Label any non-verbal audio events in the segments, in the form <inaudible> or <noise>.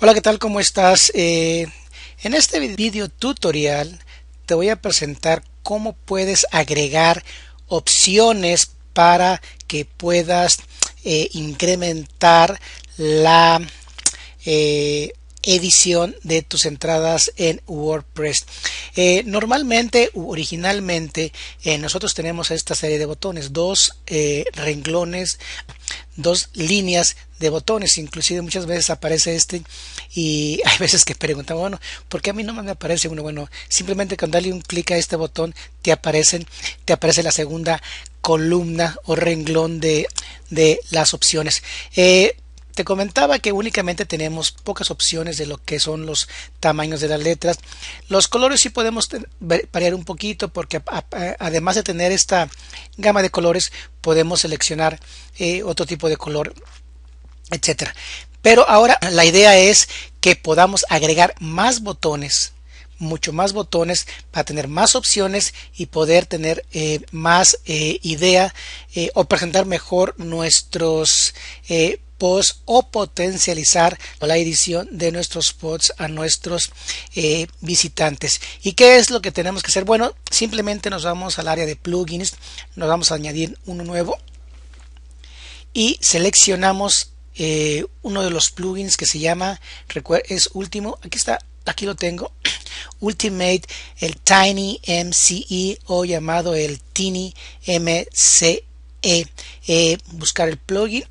Hola, ¿qué tal? ¿Cómo estás? Eh, en este video tutorial te voy a presentar cómo puedes agregar opciones para que puedas eh, incrementar la eh, edición de tus entradas en WordPress. normalmente, originalmente, nosotros tenemos esta serie de botones, dos renglones dos líneas de botones, inclusive muchas veces aparece este y <laughs> hay veces que preguntan, bueno, ¿por qué a mí no me aparece uno? Bueno, simplemente cuando darle un clic a este botón te aparecen, te aparece la segunda columna o renglón de, de las opciones. Eh, te comentaba que únicamente tenemos pocas opciones de lo que son los tamaños de las letras. Los colores sí podemos variar un poquito porque además de tener esta gama de colores podemos seleccionar eh, otro tipo de color, etc. Pero ahora la idea es que podamos agregar más botones mucho más botones para tener más opciones y poder tener eh, más eh, idea o presentar mejor nuestros post o potencializar la edición de nuestros pods a nuestros eh, visitantes. ¿Y qué es lo que tenemos que hacer? Bueno, simplemente nos vamos al área de plugins, nos vamos a añadir uno nuevo y seleccionamos eh, uno de los plugins que se llama, es último, aquí está, aquí lo tengo, <clears throat> Ultimate, el Tiny MCE o llamado el Tiny MCE. Eh, buscar el plugin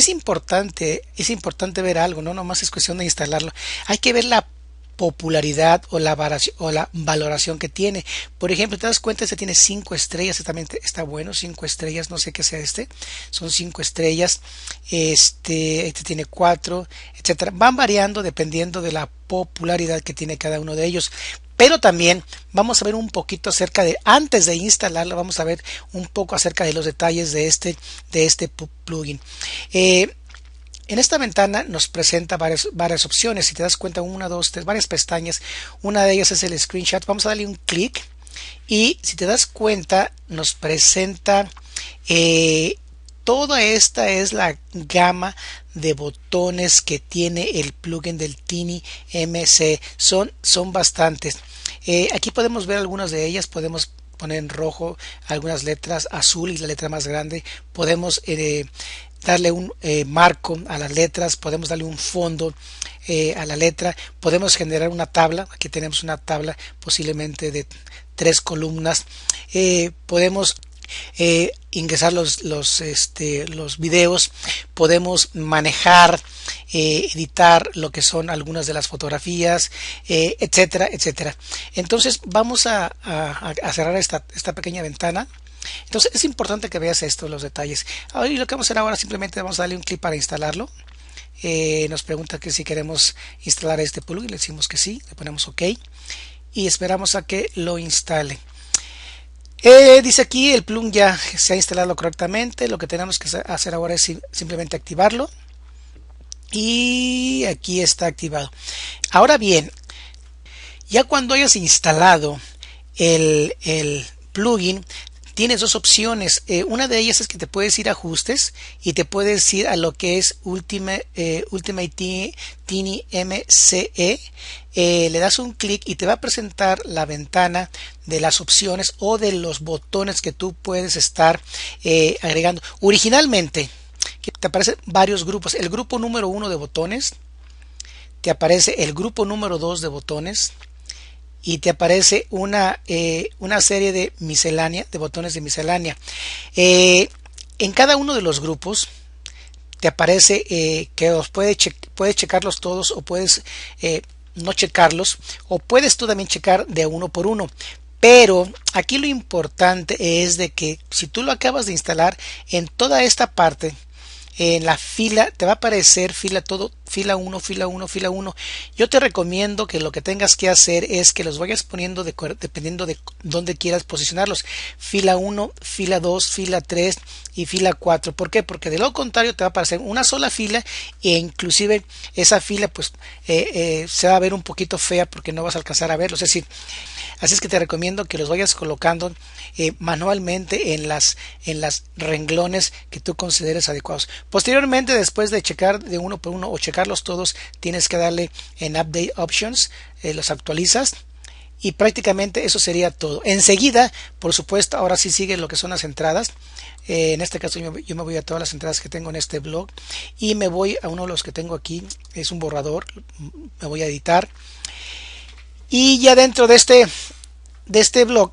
es importante, es importante ver algo, no nomás es cuestión de instalarlo. Hay que ver la popularidad o la, o la valoración que tiene. Por ejemplo, te das cuenta, este tiene cinco estrellas, este también está bueno, cinco estrellas, no sé qué sea este, son cinco estrellas, este, este tiene cuatro etcétera. Van variando dependiendo de la popularidad que tiene cada uno de ellos pero también vamos a ver un poquito acerca de antes de instalarlo vamos a ver un poco acerca de los detalles de este de este plugin eh, en esta ventana nos presenta varias, varias opciones si te das cuenta una dos tres varias pestañas una de ellas es el screenshot vamos a darle un clic y si te das cuenta nos presenta eh, toda esta es la gama de botones que tiene el plugin del Tini MC. Son, son bastantes. Eh, aquí podemos ver algunas de ellas, podemos poner en rojo algunas letras, azul y la letra más grande, podemos eh, darle un eh, marco a las letras, podemos darle un fondo a la letra, podemos generar una tabla, aquí tenemos una tabla posiblemente de tres columnas, podemos eh, ingresar los, los, este, los videos, podemos manejar, eh, editar lo que son algunas de las fotografías, eh, etcétera, etcétera. Entonces vamos a, cerrar esta, pequeña ventana. Entonces es importante que veas esto, los detalles. Ahora, y lo que vamos a hacer ahora simplemente vamos a darle un clic para instalarlo. nos pregunta que si queremos instalar este plugin, le decimos que sí, le ponemos OK y esperamos a que lo instale. Eh, dice aquí el plugin ya se ha instalado correctamente. Lo que tenemos que hacer ahora es simplemente activarlo. Y aquí está activado. Ahora bien, ya cuando hayas instalado el, el plugin, tienes dos opciones. Eh, una de ellas es que te puedes ir a ajustes y te puedes ir a lo que es eh, Ultimate, e. eh, MCE. le das un clic y te va a presentar la ventana de las opciones o de los botones que tú puedes estar eh, agregando. Originalmente, te aparecen varios grupos. El grupo número uno de botones. Te aparece el grupo número dos de botones y te aparece una, eh, una serie de miscelánea, de botones de miscelánea. Eh, en cada uno de los grupos te aparece eh, que puedes checarlos todos o puedes no checarlos o puedes tú también checar de uno por uno. Pero aquí lo importante es de que si tú lo acabas de instalar en toda esta parte, en la fila, te va a aparecer fila todo, fila 1, fila 1, fila 1. Yo te recomiendo que lo que tengas que hacer es que los vayas poniendo dependiendo de dónde quieras posicionarlos. Fila 1, fila 2, fila 3 y fila 4. ¿Por qué? Porque de lo contrario te va a aparecer una sola fila e inclusive esa fila pues eh, eh, se va a ver un poquito fea porque no vas a alcanzar a verlos. Es decir, así es que te recomiendo que los vayas colocando eh, manualmente en las, en las renglones que tú consideres adecuados. Posteriormente, después de checar de uno por uno o checarlos todos, tienes que darle en Update Options, eh, los actualizas y prácticamente eso sería todo. Enseguida, por supuesto, ahora sí sigue lo que son las entradas. Eh, en este caso yo, me voy a todas las entradas que tengo en este blog y me voy a uno de los que tengo aquí, es un borrador, mm, me voy a editar. Y ya dentro de este, de este blog,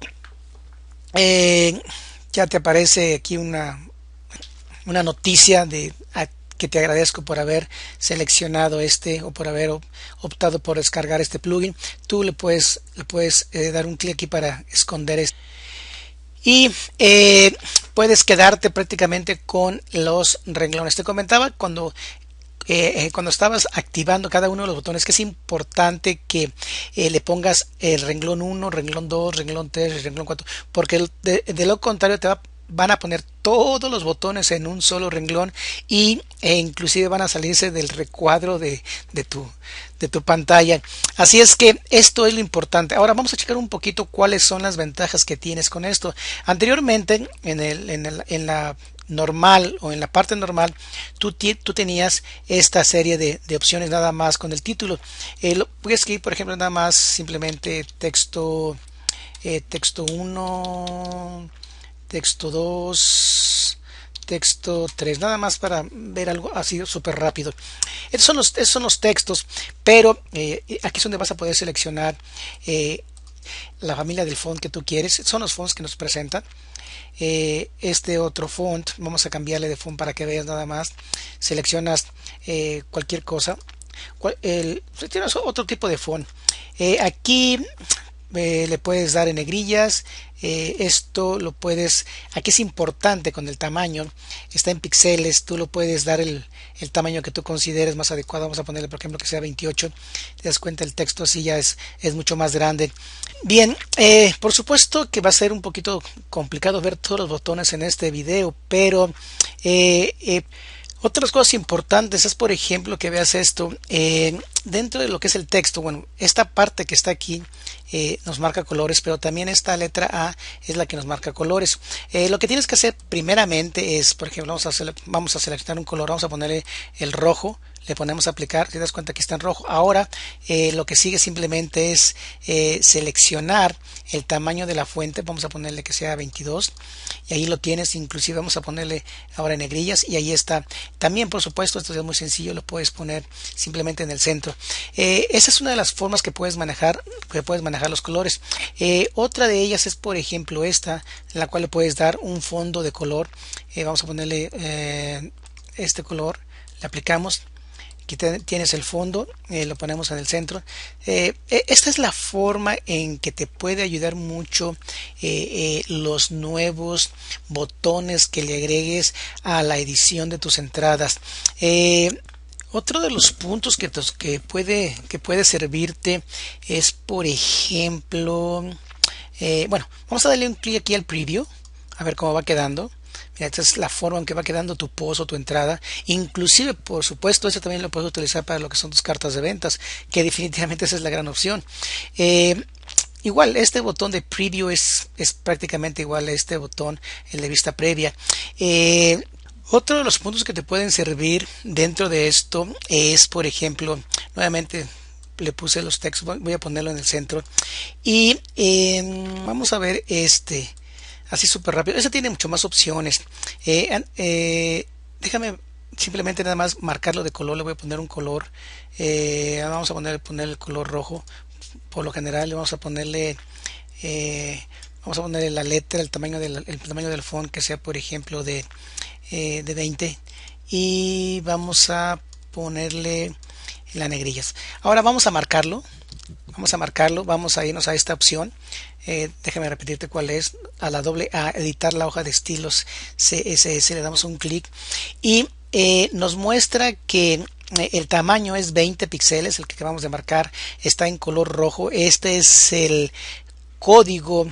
eh, ya te aparece aquí una, una noticia de que te agradezco por haber seleccionado este o por haber optado por descargar este plugin. Tú le puedes, le puedes eh, dar un clic aquí para esconder esto. Y eh, puedes quedarte prácticamente con los renglones. Te comentaba cuando eh, cuando estabas activando cada uno de los botones, que es importante que le pongas el renglón 1, renglón 2, renglón 3, renglón 4, porque de, lo contrario te va van a poner todos los botones en un solo renglón y, e inclusive van a salirse del recuadro de, tu, de tu pantalla. Así es que esto es lo importante. Ahora vamos a checar un poquito cuáles son las ventajas que tienes con esto. Anteriormente en, el, en, la normal o en la parte normal tú, tú tenías esta serie de, opciones nada más con el título. lo, voy escribir por ejemplo nada más simplemente texto, eh, texto 1 texto 2, texto 3, nada más para ver algo así súper rápido. Estos son, los, son los textos, pero eh, aquí es donde vas a poder seleccionar eh, la familia del font que tú quieres. Son los fonts que nos presentan. Eh, este otro font, vamos a cambiarle de font para que veas nada más. Seleccionas cualquier cosa. tienes el, seleccionas otro tipo de font. aquí eh, le puedes dar en negrillas eh, esto lo puedes aquí es importante con el tamaño está en píxeles tú lo puedes dar el, tamaño que tú consideres más adecuado vamos a ponerle por ejemplo que sea 28 te das cuenta el texto así ya es, es mucho más grande bien eh, por supuesto que va a ser un poquito complicado ver todos los botones en este video pero otras cosas importantes es, por ejemplo, que veas esto. Eh, dentro de lo que es el texto, bueno, esta parte que está aquí eh, nos marca colores, pero también esta letra A es la que nos marca colores. Eh, lo que tienes que hacer primeramente es, por ejemplo, vamos a, vamos a seleccionar un color, vamos a ponerle el rojo le ponemos a aplicar, te das cuenta que está en rojo. Ahora eh, lo que sigue simplemente es eh, seleccionar el tamaño de la fuente, vamos a ponerle que sea 22 y ahí lo tienes, inclusive vamos a ponerle ahora en negrillas y ahí está. También por supuesto, esto es muy sencillo, lo puedes poner simplemente en el centro. Eh, esa es una de las formas que puedes manejar, que puedes manejar los colores. otra de ellas es por ejemplo esta, la cual le puedes dar un fondo de color, vamos a ponerle este color, le aplicamos aquí tienes el fondo, eh, lo ponemos en el centro. Eh, e, esta es la forma en que te puede ayudar mucho eh, los nuevos botones que le agregues a la edición de tus entradas. Otro de los puntos que, que, puede, que puede servirte es, por ejemplo, bueno, vamos a darle un clic aquí al preview, a ver cómo va quedando esta es la forma en que va quedando tu post o tu entrada. Inclusive, por supuesto, eso también lo puedes utilizar para lo que son tus cartas de ventas, que <laughs> definitivamente esa es la gran opción. Eh, igual, este botón de preview es, es, prácticamente igual a este botón, el de vista previa. Eh, otro de los puntos que te pueden servir dentro de esto es, por ejemplo, nuevamente le puse los textos, voy a ponerlo en el centro. Y em, vamos a ver este así súper rápido. eso tiene mucho más opciones. Eh, eh, déjame simplemente nada más marcarlo de color. Le voy a poner un color. Eh, vamos a poner, poner el color rojo. Por lo general le vamos a ponerle... vamos a ponerle la letra, el tamaño del, el tamaño del font que sea por ejemplo de, de 20. Y vamos a ponerle las negrillas. Ahora vamos a marcarlo vamos a marcarlo, vamos a irnos a esta opción, eh, déjame repetirte cuál es, a la doble A, editar la hoja de estilos CSS, le damos un clic y eh, nos muestra que eh, el tamaño es 20 píxeles, el que acabamos de marcar está en color rojo, este es el código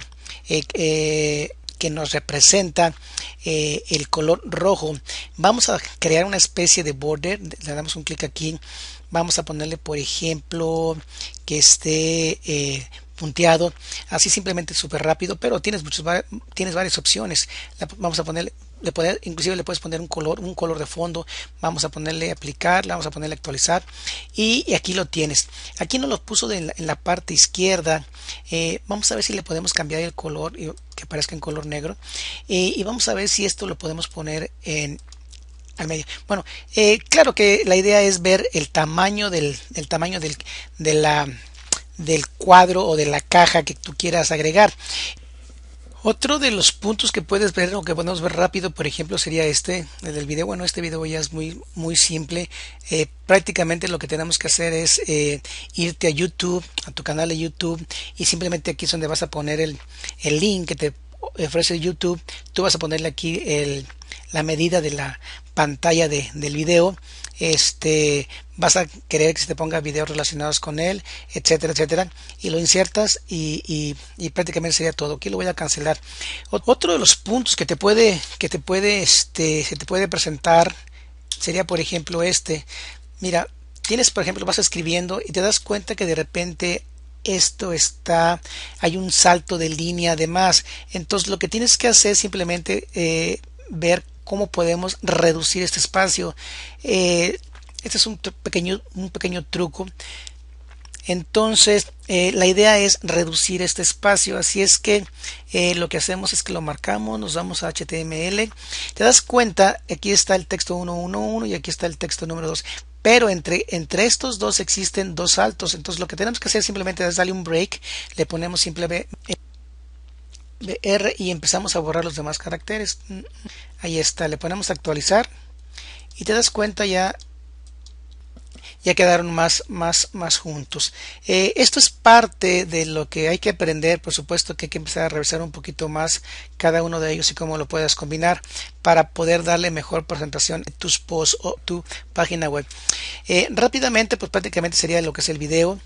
que nos representa el color rojo vamos a crear una especie de border le damos un clic aquí vamos a ponerle por ejemplo que esté eh, punteado así simplemente súper rápido pero tienes muchos tienes varias opciones la, vamos a ponerle le inclusive le puedes poner un color, un color de fondo. Vamos a ponerle aplicar, vamos a ponerle actualizar y aquí lo tienes. Aquí no lo puso en, la, parte izquierda. Eh, vamos a ver si le podemos cambiar el color que aparezca en color negro eh, y vamos a ver si esto lo podemos poner en medio. Bueno, eh, claro que la idea es ver el tamaño del, el tamaño del, de la, del cuadro o de la caja que tú quieras agregar. Otro de los puntos que puedes ver o que podemos ver rápido, por ejemplo, sería este, el del video. Bueno, este video ya es muy, muy simple. Eh, prácticamente lo que tenemos que hacer es eh, irte a YouTube, a tu canal de YouTube, y simplemente aquí es donde vas a poner el, el link que te ofrece YouTube, tú vas a ponerle aquí el, la medida de la pantalla de, del video, este, vas a querer que se te ponga videos relacionados con él, etcétera, etcétera, y lo insertas y, y, y, prácticamente sería todo. Aquí lo voy a cancelar. Otro de los puntos que te puede, que te puede, este, se te puede presentar sería, por ejemplo, este. Mira, tienes, por ejemplo, vas escribiendo y te das cuenta que de repente esto está, hay un salto de línea además. Entonces lo que tienes que hacer es simplemente eh, ver cómo podemos reducir este espacio. Eh, este es un pequeño, un pequeño truco. Entonces eh, la idea es reducir este espacio. Así es que lo que hacemos es que lo marcamos, nos vamos a HTML. Te das cuenta, aquí está el texto 111 y aquí está el texto número 2. Pero entre, entre estos dos existen dos saltos. Entonces lo que tenemos que hacer simplemente es darle un break. Le ponemos simplemente R y empezamos a borrar los demás caracteres. Mm, mm. Ahí está. Le ponemos actualizar. Y te das cuenta ya ya quedaron más, más, más juntos. Eh, esto es parte de lo que hay que aprender, por supuesto que hay que empezar a revisar un poquito más cada uno de ellos y cómo lo puedes combinar para poder darle mejor presentación a tus posts o tu página web. Eh, rápidamente, pues prácticamente sería lo que es el video,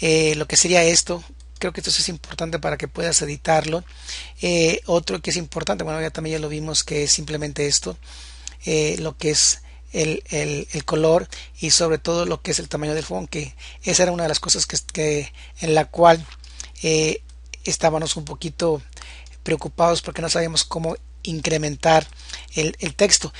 eh, lo que sería esto, creo que esto es importante para que puedas editarlo. otro que es importante, bueno, ya también ya lo vimos, que es simplemente esto, lo que es el, el, color y sobre todo lo que es el tamaño del font, que esa era una de las cosas que, en la cual eh, estábamos un poquito preocupados porque no sabíamos cómo incrementar el, el texto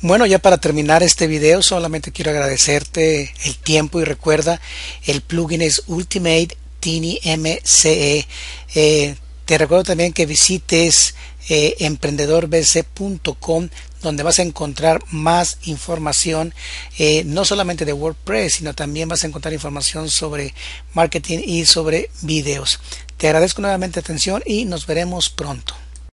Bueno, ya para terminar este video, solamente quiero agradecerte el tiempo y recuerda, el plugin es Ultimate Tiny MCE. Eh, te recuerdo también que visites eh, emprendedorbc.com donde vas a encontrar más información, eh, no solamente de WordPress, sino también vas a encontrar información sobre marketing y sobre videos. Te agradezco nuevamente atención y nos veremos pronto.